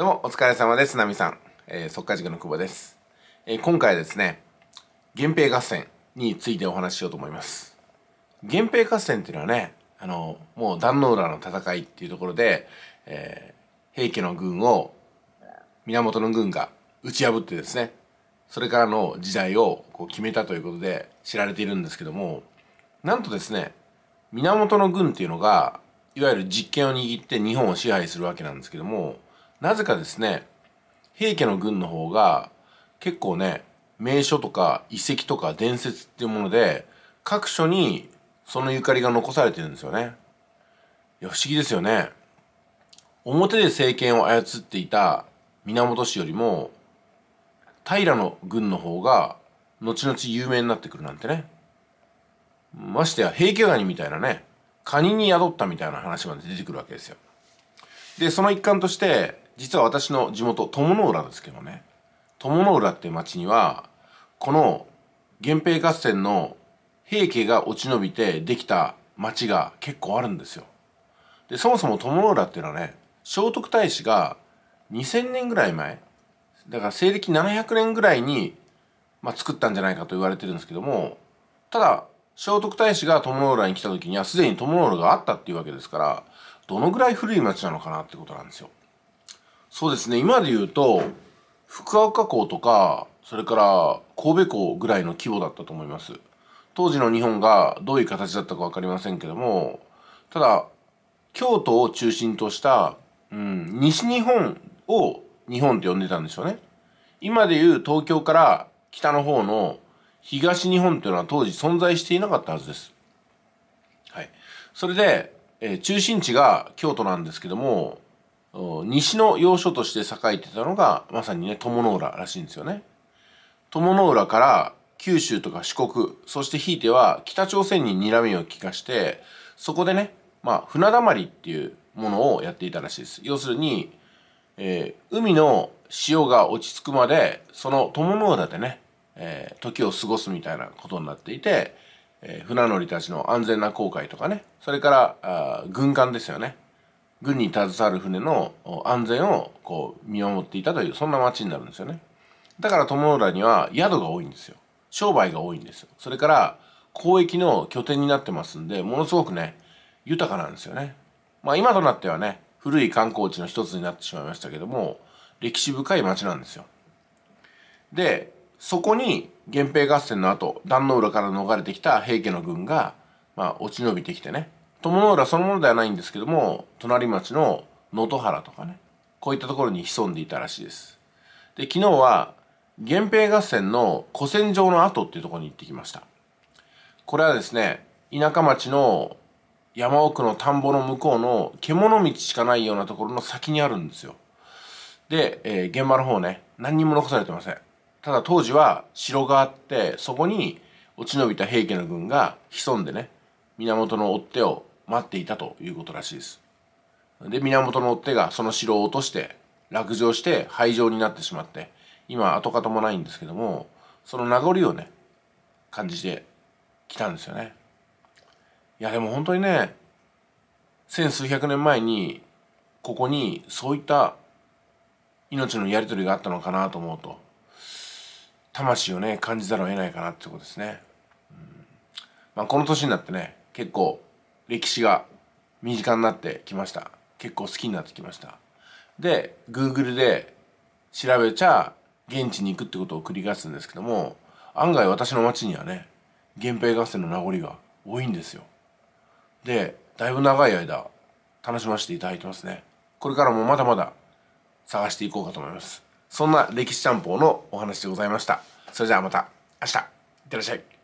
どうもお疲れ様です、ナミさん。えー、速塾の久保です。えー、今回ですね、源平合戦についてお話ししようと思います。源平合戦っていうのはね、あの、もう壇ノ浦の戦いっていうところで、えー、平家の軍を、源の軍が打ち破ってですね、それからの時代をこう決めたということで知られているんですけども、なんとですね、源の軍っていうのが、いわゆる実権を握って日本を支配するわけなんですけども、なぜかですね平家の軍の方が結構ね名所とか遺跡とか伝説っていうもので各所にそのゆかりが残されてるんですよね。いや不思議ですよね。表で政権を操っていた源氏よりも平の軍の方が後々有名になってくるなんてね。ましてや平家ガニみたいなねカニに宿ったみたいな話まで出てくるわけですよ。でその一環として実は私の地元鞆の浦ですけどね鞆の浦っていう町にはこの源平合戦の平家が落ち延びてできた町が結構あるんですよ。でそもそも鞆の浦っていうのはね聖徳太子が2000年ぐらい前だから西暦700年ぐらいに、まあ、作ったんじゃないかと言われてるんですけどもただ聖徳太子が鞆の浦に来た時にはすでに鞆の浦があったっていうわけですからどのぐらい古い町なのかなってことなんですよ。そうですね、今で言うと、福岡港とか、それから神戸港ぐらいの規模だったと思います。当時の日本がどういう形だったか分かりませんけども、ただ、京都を中心とした、うん、西日本を日本って呼んでたんでしょうね。今でいう東京から北の方の東日本っていうのは当時存在していなかったはずです。はい。それで、えー、中心地が京都なんですけども西の要所として栄えてたのがまさにね鞆の浦らしいんですよね。鞆の浦から九州とか四国そしてひいては北朝鮮に睨みを利かしてそこでね、まあ、船だまりっていうものをやっていたらしいです要するに、えー、海の潮が落ち着くまでその鞆の浦でね、えー、時を過ごすみたいなことになっていてえー、船乗りたちの安全な航海とかねそれからあ軍艦ですよね軍に携わる船の安全をこう見守っていたというそんな町になるんですよねだから友浦には宿が多いんですよ商売が多いんですよそれから交易の拠点になってますんでものすごくね豊かなんですよねまあ今となってはね古い観光地の一つになってしまいましたけども歴史深い町なんですよでそこに源平合戦の後壇の浦から逃れてきた平家の軍が、まあ、落ち延びてきてね友の浦そのものではないんですけども隣町の能登原とかねこういったところに潜んでいたらしいですで昨日は源平合戦の古戦場の跡っていうところに行ってきましたこれはですね田舎町の山奥の田んぼの向こうの獣道しかないようなところの先にあるんですよで、えー、現場の方ね何にも残されてませんただ当時は城があってそこに落ち延びた平家の軍が潜んでね源の追っ手を待っていたということらしいですで源の追っ手がその城を落として落城して廃城になってしまって今跡形もないんですけどもその名残をね感じてきたんですよねいやでも本当にね千数百年前にここにそういった命のやり取りがあったのかなと思うと魂をね感じざるを得ないかなってことですね、うんまあ、この年になってね結構歴史が身近になってきました結構好きになってきましたで Google で調べちゃ現地に行くってことを繰り返すんですけども案外私の町にはね源平合戦の名残が多いんですよでだいぶ長い間楽しませていただいてますねこれからもまだまだ探していこうかと思いますそんな歴史ちゃんぽんのお話でございましたそれではまた明日いってらっしゃい